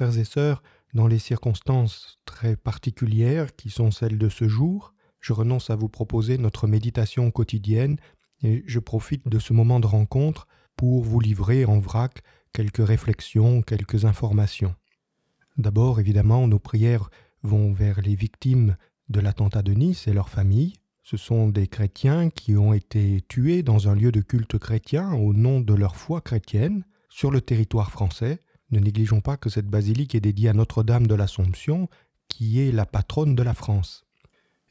frères et sœurs, dans les circonstances très particulières qui sont celles de ce jour, je renonce à vous proposer notre méditation quotidienne et je profite de ce moment de rencontre pour vous livrer en vrac quelques réflexions, quelques informations. D'abord, évidemment, nos prières vont vers les victimes de l'attentat de Nice et leurs familles. Ce sont des chrétiens qui ont été tués dans un lieu de culte chrétien au nom de leur foi chrétienne sur le territoire français ne négligeons pas que cette basilique est dédiée à Notre-Dame de l'Assomption, qui est la patronne de la France.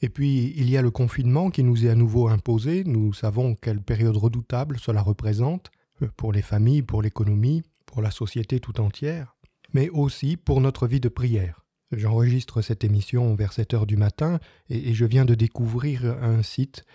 Et puis, il y a le confinement qui nous est à nouveau imposé. Nous savons quelle période redoutable cela représente, euh, pour les familles, pour l'économie, pour la société tout entière, mais aussi pour notre vie de prière. J'enregistre cette émission vers 7 h du matin et je viens de découvrir un site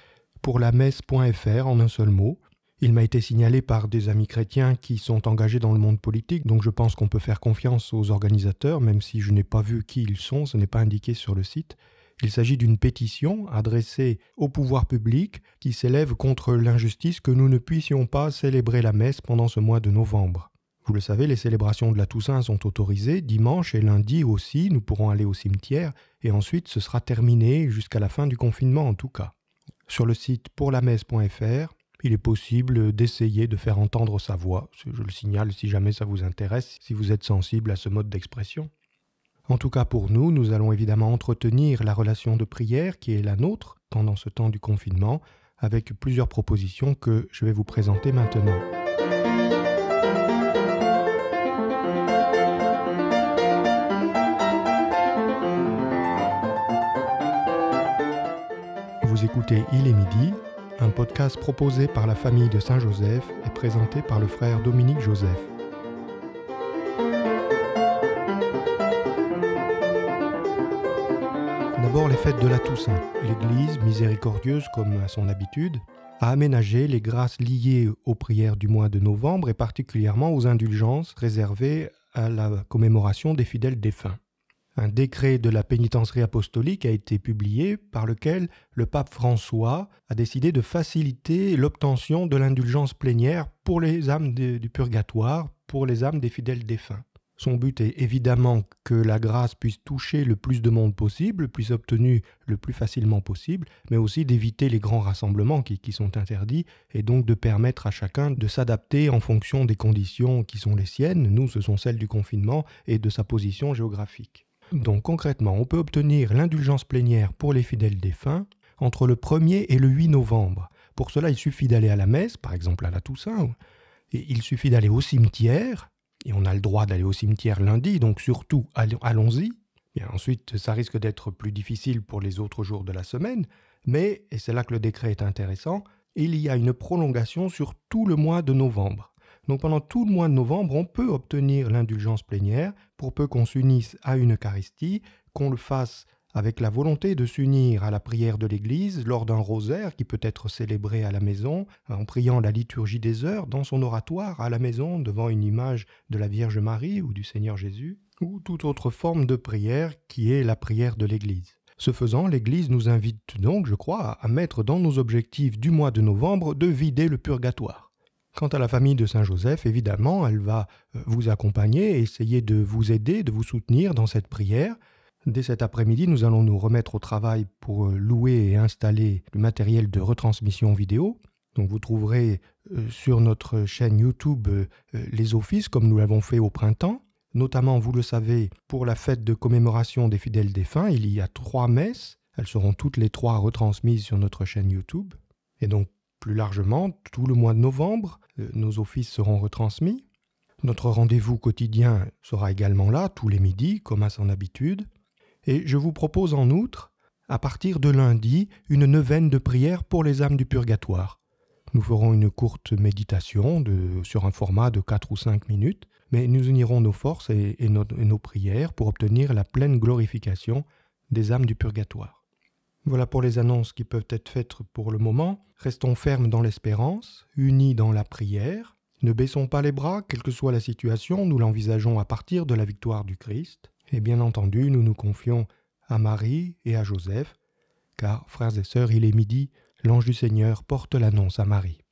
pour la messe.fr en un seul mot il m'a été signalé par des amis chrétiens qui sont engagés dans le monde politique, donc je pense qu'on peut faire confiance aux organisateurs, même si je n'ai pas vu qui ils sont, ce n'est pas indiqué sur le site. Il s'agit d'une pétition adressée au pouvoir public qui s'élève contre l'injustice que nous ne puissions pas célébrer la messe pendant ce mois de novembre. Vous le savez, les célébrations de la Toussaint sont autorisées, dimanche et lundi aussi, nous pourrons aller au cimetière, et ensuite ce sera terminé jusqu'à la fin du confinement en tout cas. Sur le site pourlamesse.fr, il est possible d'essayer de faire entendre sa voix. Je le signale si jamais ça vous intéresse, si vous êtes sensible à ce mode d'expression. En tout cas pour nous, nous allons évidemment entretenir la relation de prière qui est la nôtre pendant ce temps du confinement avec plusieurs propositions que je vais vous présenter maintenant. Vous écoutez Il est midi, un podcast proposé par la famille de Saint-Joseph et présenté par le frère Dominique Joseph. D'abord les fêtes de la Toussaint. L'Église, miséricordieuse comme à son habitude, a aménagé les grâces liées aux prières du mois de novembre et particulièrement aux indulgences réservées à la commémoration des fidèles défunts un décret de la pénitencerie apostolique a été publié par lequel le pape François a décidé de faciliter l'obtention de l'indulgence plénière pour les âmes du purgatoire, pour les âmes des fidèles défunts. Son but est évidemment que la grâce puisse toucher le plus de monde possible, puisse obtenue le plus facilement possible, mais aussi d'éviter les grands rassemblements qui, sont interdits, et donc de permettre à chacun de s'adapter en fonction des conditions qui sont les siennes, nous ce sont celles du confinement, et de sa position géographique. Donc concrètement, on peut obtenir l'indulgence plénière pour les fidèles défunts entre le 1er et le 8 novembre. Pour cela, il suffit d'aller à la messe, par exemple à la Toussaint, et il suffit d'aller au cimetière, et on a le droit d'aller au cimetière lundi, donc surtout allons-y. Ensuite, ça risque d'être plus difficile pour les autres jours de la semaine, mais, et c'est là que le décret est intéressant, il y a une prolongation sur tout le mois de novembre. Donc pendant tout le mois de novembre, on peut obtenir l'indulgence plénière pour peu qu'on s'unisse à une Eucharistie, qu'on le fasse avec la volonté de s'unir à la prière de l'Église lors d'un rosaire qui peut être célébré à la maison, hein, en priant la liturgie des heures dans son oratoire à la maison devant une image de la Vierge Marie ou du Seigneur Jésus, ou toute autre forme de prière qui est la prière de l'Église. Ce faisant, l'Église nous invite donc, je crois, à mettre dans nos objectifs du mois de novembre de vider le purgatoire. Quant à la famille de Saint Joseph, évidemment, elle va euh, vous accompagner, et essayer de vous aider, de vous soutenir dans cette prière. Dès cet après-midi, nous allons nous remettre au travail pour euh, louer et installer le matériel de retransmission vidéo. Donc vous trouverez euh, sur notre chaîne YouTube les offices comme nous l'avons fait au printemps. Notamment, vous le savez, pour la fête de commémoration des fidèles défunts, il y a trois messes. Elles seront toutes les trois retransmises sur notre chaîne YouTube. Et donc plus largement, tout le mois de novembre, euh, nos offices seront retransmis. Notre rendez-vous quotidien sera également là, tous les midis, comme à son habitude. Et je vous propose en outre, à partir de lundi, une neuvaine de prières pour les âmes du purgatoire. Nous ferons une courte méditation sur un format de 4 ou 5 minutes, mais nous unirons nos forces et nos prières pour obtenir la pleine glorification des âmes du purgatoire. Voilà pour les annonces qui peuvent être faites pour le moment. Restons fermes dans l'espérance, unis dans la prière. Ne baissons pas les bras, quelle que soit la situation, nous l'envisageons à partir de la victoire du Christ. Et bien entendu, nous nous confions à Marie et à Joseph, car, frères et sœurs, il est midi, l'ange du Seigneur porte l'annonce à Marie.